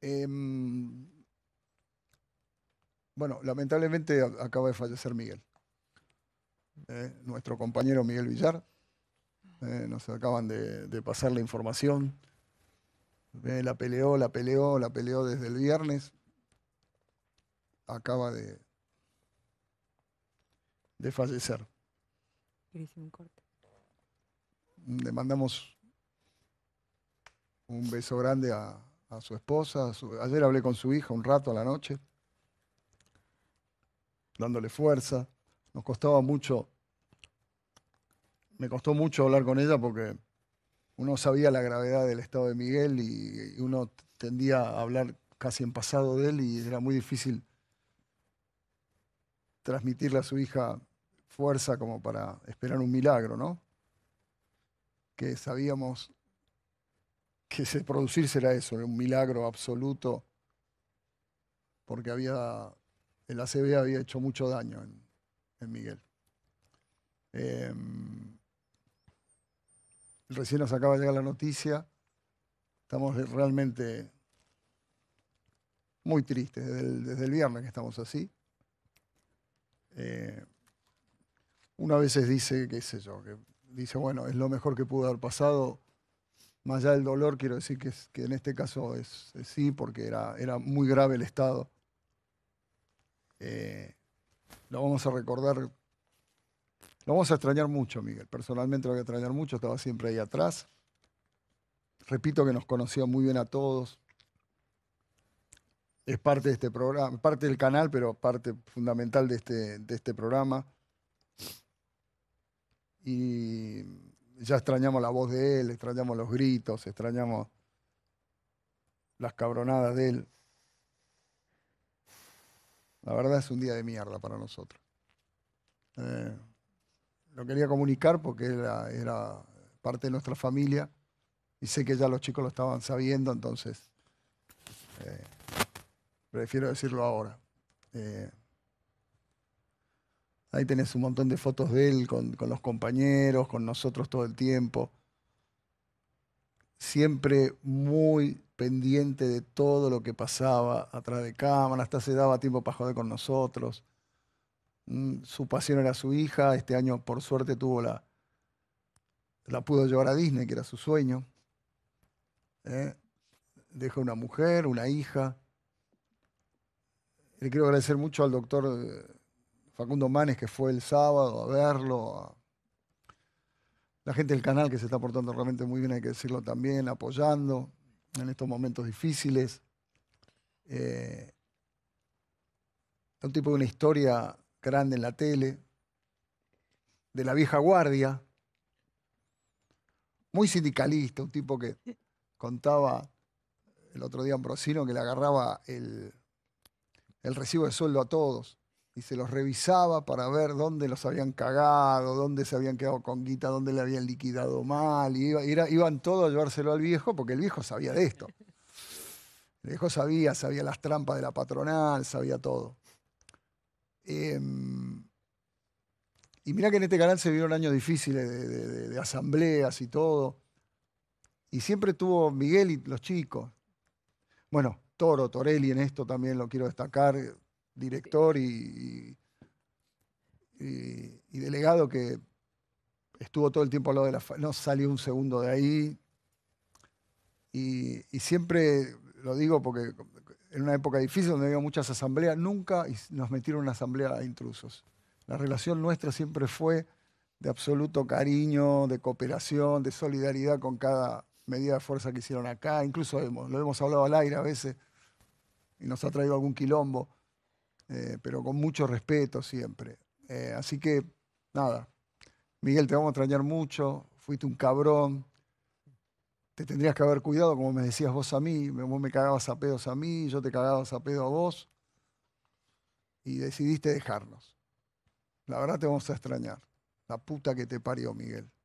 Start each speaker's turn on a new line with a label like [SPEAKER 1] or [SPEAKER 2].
[SPEAKER 1] Em, bueno, lamentablemente acaba de fallecer Miguel. Eh, nuestro compañero Miguel Villar. Eh, nos acaban de, pasar la información. Eh, la peleó, la peleó, la peleó desde el viernes. Acaba de, de fallecer. Le mandamos un beso grande a, a su esposa. Ayer hablé con su hija un rato a la noche, dándole fuerza. Nos costaba mucho, me costó mucho hablar con ella porque uno sabía la gravedad del estado de Miguel y uno tendía a hablar casi en pasado de él y era muy difícil transmitirle a su hija fuerza como para esperar un milagro, ¿no? Que sabíamos que se producirse era eso, un milagro absoluto, porque había, el ACB había hecho mucho daño en, Miguel. Em, recién nos acaba de llegar la noticia, estamos realmente muy tristes desde el, viernes que estamos así. Eh, una veces dice, qué sé yo, que dice, bueno, es lo mejor que pudo haber pasado más allá del dolor, quiero decir que, en este caso es, sí, porque era, era muy grave el estado. Eh, lo vamos a recordar, lo vamos a extrañar mucho, Miguel. Personalmente lo voy a extrañar mucho, estaba siempre ahí atrás. Repito que nos conocía muy bien a todos. Es parte de este programa, parte del canal, pero parte fundamental de este, de este programa. Y ya extrañamos la voz de él, extrañamos los gritos, extrañamos las cabronadas de él. La verdad es un día de mierda para nosotros. Eh, lo quería comunicar porque era, era, parte de nuestra familia y sé que ya los chicos lo estaban sabiendo, entonces eh, prefiero decirlo ahora. Eh, Ahí tenés un montón de fotos de él con, los compañeros, con nosotros todo el tiempo. Siempre muy pendiente de todo lo que pasaba atrás de cámara, hasta se daba tiempo para joder con nosotros. Mm, su pasión era su hija, este año por suerte tuvo la, la pudo llevar a Disney, que era su sueño. ¿Eh? una mujer, una hija. Le quiero agradecer mucho al doctor eh, Facundo Manes que fue el sábado a verlo, la gente del canal que se está portando realmente muy bien, hay que decirlo también, apoyando en estos momentos difíciles. Eh, un tipo de una historia grande en la tele, de la vieja guardia, muy sindicalista, un tipo que contaba el otro día Ambrosino que le agarraba el recibo de sueldo a todos y se los revisaba para ver dónde los habían cagado, dónde se habían quedado con guita, dónde le habían liquidado mal. iban todos a llevárselo al viejo porque el viejo sabía de esto. El viejo sabía, sabía las trampas de la patronal, sabía todo. Em, y mira que en este canal se vieron años difíciles de, de, asambleas y todo. Y siempre tuvo Miguel y los chicos. Bueno, Toro, Torelli en esto también lo quiero destacar director y, delegado que estuvo todo el tiempo al lado de la no salió un segundo de ahí. Y, siempre lo digo porque en una época difícil donde había muchas asambleas, nunca nos metieron una asamblea a intrusos. La relación nuestra siempre fue de absoluto cariño, de cooperación, de solidaridad con cada medida de fuerza que hicieron acá. Incluso lo hemos hablado al aire a veces y nos ha traído algún quilombo. Eh, pero con mucho respeto siempre. Eh, así que, nada, Miguel, te vamos a extrañar mucho, fuiste un cabrón, te tendrías que haber cuidado, como me decías vos a mí, vos me cagabas a pedos a mí, yo te cagabas a pedos a vos, y decidiste dejarnos. La verdad te vamos a extrañar. La puta que te parió, Miguel.